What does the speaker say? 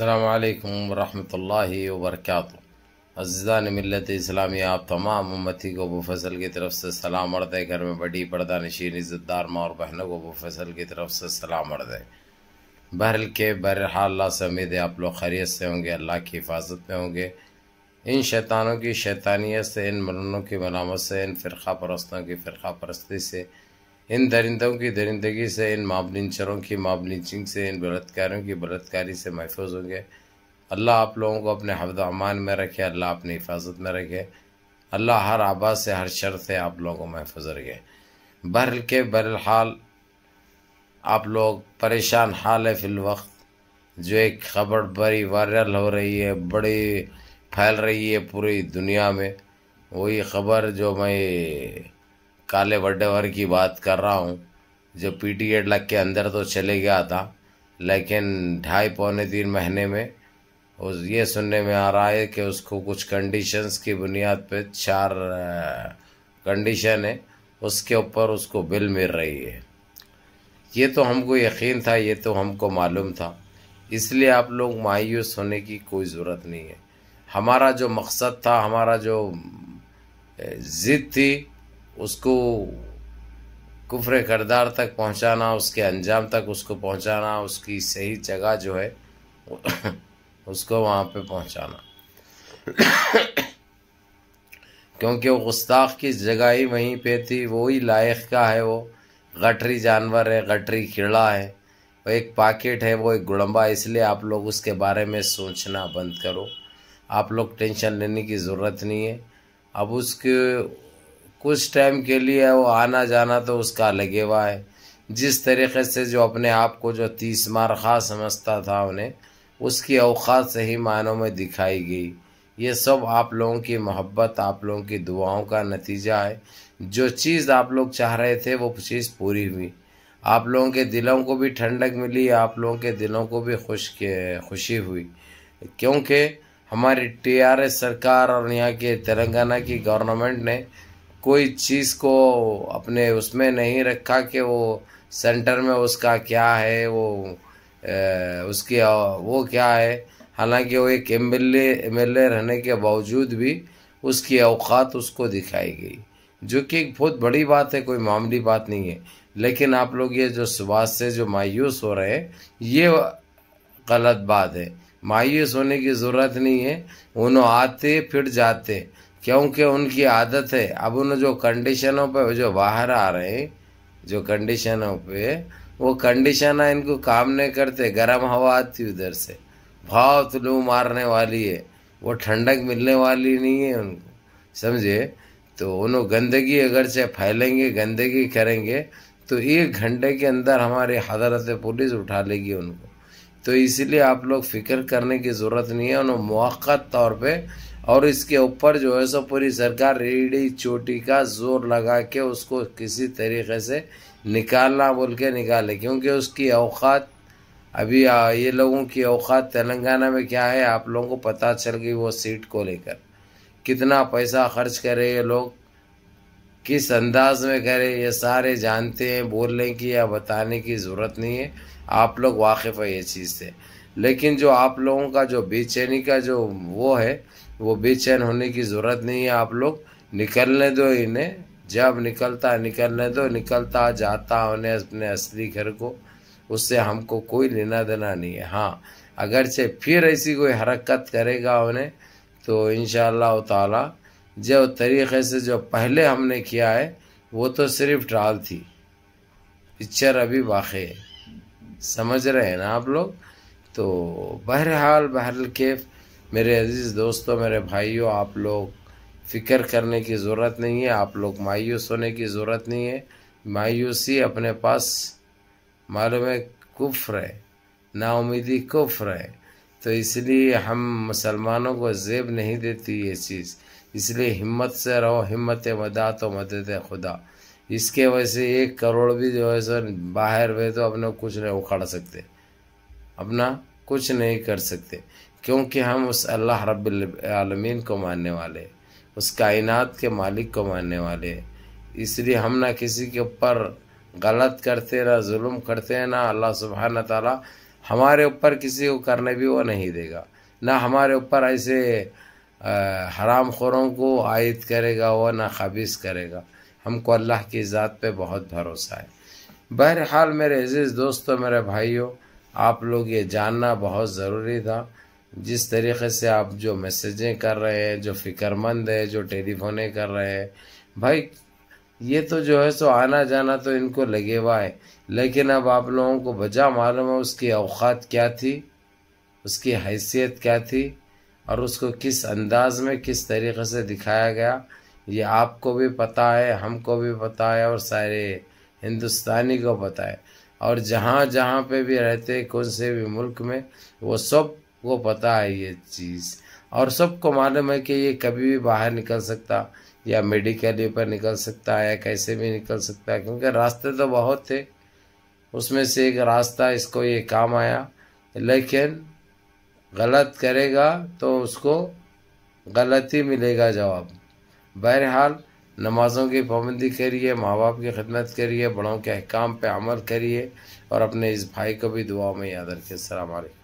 अल्लाम वरहमल वरक अज़दा मिलत इस्लामी आप तमाम उम्मती को फसल की तरफ से सलाम अर्द है घर में बड़ी पर्दा नशीन इज़्ज़तदार माँ और बहनों को फसल की तरफ से सलाम अर्द है बहरल के बहरहाल अल्लाह से उम्मीद है आप लोग खैरियत से होंगे अल्लाह की हिफाजत में होंगे इन शैतानों की शैतानियत से इन मरनों की मनामत से इन फ़िरका परस्तों की फ़िरका परस्ती से इन दरिंदों की दरिंदगी से इन चरों की चिंग से इन बलात्कारों की बलात्कारी से महफूज होंगे अल्लाह आप लोगों को अपने हफ्द अमान में रखे अल्लाह अपनी हिफाजत में रखे अल्लाह हर आबाद से हर शर से आप लोगों को महफूज रखे बहरल के बहरहाल आप लोग परेशान हाल है वक्त जो एक खबर बड़ी वायरल हो रही है बड़ी फैल रही है पूरी दुनिया में वही खबर जो मैं काले भर की बात कर रहा हूँ जो पी टी एड लग के अंदर तो चले गया था लेकिन ढाई पौने तीन महीने में उस ये सुनने में आ रहा है कि उसको कुछ कंडीशंस की बुनियाद पे चार कंडीशन है उसके ऊपर उसको बिल मिल रही है ये तो हमको यकीन था ये तो हमको मालूम था इसलिए आप लोग मायूस होने की कोई ज़रूरत नहीं है हमारा जो मकसद था हमारा जो ज़िद थी उसको कुफरे करदार तक पहुंचाना उसके अंजाम तक उसको पहुंचाना उसकी सही जगह जो है उसको वहाँ पे पहुंचाना क्योंकि वो गुस्ताख की जगह ही वहीं पे थी वो ही लायक का है वो गटरी जानवर है गटरी कीड़ा है वो एक पाकेट है वो एक गुड़म्बा इसलिए आप लोग उसके बारे में सोचना बंद करो आप लोग टेंशन लेने की ज़रूरत नहीं है अब उसके कुछ टाइम के लिए वो आना जाना तो उसका लगे हुआ है जिस तरीके से जो अपने आप को जो तीस मार खास समझता था उन्हें उसकी अवकात सही मानों में दिखाई गई ये सब आप लोगों की मोहब्बत आप लोगों की दुआओं का नतीजा है जो चीज़ आप लोग चाह रहे थे वो चीज़ पूरी हुई आप लोगों के दिलों को भी ठंडक मिली आप लोगों के दिलों को भी खुश खुशी हुई क्योंकि हमारी टीआरएस सरकार और यहाँ के तेलंगाना की गवर्नमेंट ने कोई चीज़ को अपने उसमें नहीं रखा कि वो सेंटर में उसका क्या है वो ए, उसकी वो क्या है हालांकि वो एक एम एल रहने के बावजूद भी उसकी अवकात उसको दिखाई गई जो कि एक बहुत बड़ी बात है कोई मामूली बात नहीं है लेकिन आप लोग ये जो सुबह से जो मायूस हो रहे हैं ये गलत बात है मायूस होने की ज़रूरत नहीं है उन्होंने आते फिर जाते क्योंकि उनकी आदत है अब उन जो कंडीशनों पे जो बाहर आ रहे हैं जो कंडीशनों पे वो कंडीशन इनको काम नहीं करते गर्म हवा आती उधर से बहुत लू मारने वाली है वो ठंडक मिलने वाली नहीं है उनको समझे तो उन्हों गंदगी अगर से फैलेंगे गंदगी करेंगे तो एक घंटे के अंदर हमारी हजरत पुलिस उठा लेगी उनको तो इसलिए आप लोग फिक्र करने की ज़रूरत नहीं है उन्होंने मौक़ तौर पर और इसके ऊपर जो है सो पूरी सरकार रेडी चोटी का जोर लगा के उसको किसी तरीके से निकालना बोल के निकाले क्योंकि उसकी अवकात अभी ये लोगों की अवकात तेलंगाना में क्या है आप लोगों को पता चल गई वो सीट को लेकर कितना पैसा खर्च करे ये लोग किस अंदाज में करें ये सारे जानते हैं बोलने की या बताने की ज़रूरत नहीं है आप लोग वाकिफ़ है ये चीज़ से लेकिन जो आप लोगों का जो बेचैनी का जो वो है वो बेचैन होने की ज़रूरत नहीं है आप लोग निकलने दो इन्हें जब निकलता निकलने दो निकलता जाता उन्हें अपने असली घर को उससे हमको कोई लेना देना नहीं है हाँ अगरचे फिर ऐसी कोई हरकत करेगा उन्हें तो इन ताला जो तरीक़े से जो पहले हमने किया है वो तो सिर्फ ट्राल थी पिक्चर अभी वाकई है समझ रहे हैं ना आप लोग तो बहरहाल बहर केफ़ मेरे अजीज़ दोस्तों मेरे भाइयों आप लोग फ़िक्र करने की ज़रूरत नहीं है आप लोग मायूस होने की ज़रूरत नहीं है मायूसी अपने पास मालूम है कुफ्र है नाउमीदी कुफ्र है तो इसलिए हम मुसलमानों को जेब नहीं देती ये चीज़ इसलिए हिम्मत से रहो हिम्मत मदा तो मदद खुदा इसके वजह से एक करोड़ भी जो है सर बाहर हुए तो अपने कुछ नहीं उखाड़ सकते अपना कुछ नहीं कर सकते क्योंकि हम उस अल्लाह रबालमीन को मानने वाले उस कायनात के मालिक को मानने वाले इसलिए हम ना किसी के ऊपर गलत करते ना जुल्म करते हैं ना अल्लाह सुबहान तला हमारे ऊपर किसी को करने भी वो नहीं देगा ना हमारे ऊपर ऐसे हराम खोरों को आयद करेगा वो ना खबीस करेगा हमको अल्लाह की ज़ात पे बहुत भरोसा है बहरहाल मेरे अज़ीज़ दोस्तों मेरे भाइयों आप लोग ये जानना बहुत ज़रूरी था जिस तरीके से आप जो मैसेजें कर रहे हैं जो फिक्रमंद है जो टेलीफोने कर रहे हैं भाई ये तो जो है सो आना जाना तो इनको लगे हुआ है लेकिन अब आप लोगों को बजा मालूम है उसकी अवकात क्या थी उसकी हैसियत क्या थी और उसको किस अंदाज में किस तरीके से दिखाया गया ये आपको भी पता है हमको भी पता है और सारे हिंदुस्तानी को पता है और जहाँ जहाँ पे भी रहते कौन से भी मुल्क में वो सब वो पता है ये चीज़ और सबको मालूम है कि ये कभी भी बाहर निकल सकता या मेडिकल पर निकल सकता है या कैसे भी निकल सकता है क्योंकि रास्ते तो बहुत थे उसमें से एक रास्ता इसको ये काम आया लेकिन गलत करेगा तो उसको गलती मिलेगा जवाब बहरहाल नमाज़ों की पाबंदी करिए माँ बाप की खिदमत करिए बड़ों के अहकाम पे अमल करिए और अपने इस भाई को भी दुआ में याद रखिए अलैक्